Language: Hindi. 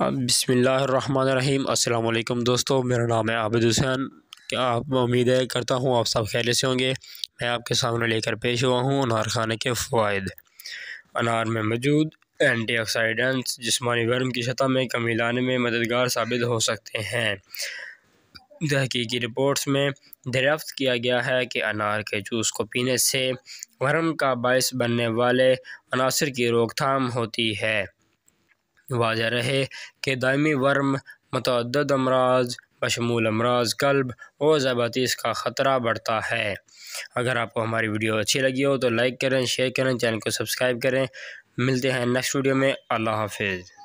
हाँ, बिसमीम अल्लाम दोस्तों मेरा नाम है आबिद हुसैन क्या आप उम्मीद है करता हूँ आप सब खैर से होंगे मैं आपके सामने लेकर पेश हुआ हूँ अनार खाने के फ़वाद अनार में मौजूद एंटी ऑक्सीडेंट्स जिसमानी गर्म की सतह में कमी लाने में मददगार साबित हो सकते हैं तहकीकी रिपोर्ट्स में दरियाफ्त किया गया है कि अनार के जूस को पीने से वर्म का बायस बनने वाले अनासर की रोकथाम होती है वाजह रहे कि दायमी वर्म मतद अमराज बशमूल अमराज कल्ब और ज़ाबातीस का ख़तरा बढ़ता है अगर आपको हमारी वीडियो अच्छी लगी हो तो लाइक करें शेयर करें चैनल को सब्सक्राइब करें मिलते हैं नेक्स्ट वीडियो में अल्लाह हाफिज़